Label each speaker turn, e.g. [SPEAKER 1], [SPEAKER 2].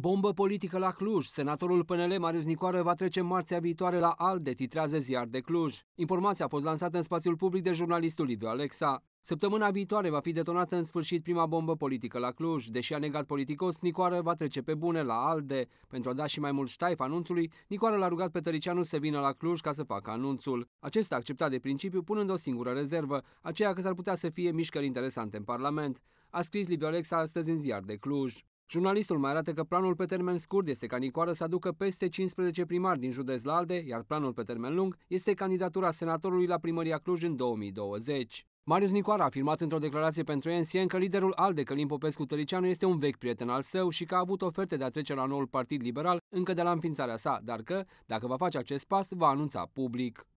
[SPEAKER 1] Bombă politică la Cluj. Senatorul PNL Marius Nicoară va trece marțea viitoare la ALDE, titrează ziar de Cluj. Informația a fost lansată în spațiul public de jurnalistul Liviu Alexa. Săptămâna viitoare va fi detonată în sfârșit prima bombă politică la Cluj. Deși a negat politicos, Nicoară va trece pe bune la ALDE. Pentru a da și mai mult ștaif anunțului, Nicoară l-a rugat pe Tăricianu să vină la Cluj ca să facă anunțul. Acesta a acceptat de principiu punând o singură rezervă, aceea că s-ar putea să fie mișcări interesante în Parlament. A scris Liviu Alexa astăzi în ziar de Cluj. Jurnalistul mai arată că planul pe termen scurt este ca Nicoară să aducă peste 15 primari din județ la ALDE, iar planul pe termen lung este candidatura senatorului la primăria Cluj în 2020. Marius Nicoara a afirmat într-o declarație pentru NCN că liderul ALDE Călim Popescu Tăricianu este un vechi prieten al său și că a avut oferte de a trece la noul partid liberal încă de la înființarea sa, dar că, dacă va face acest pas, va anunța public.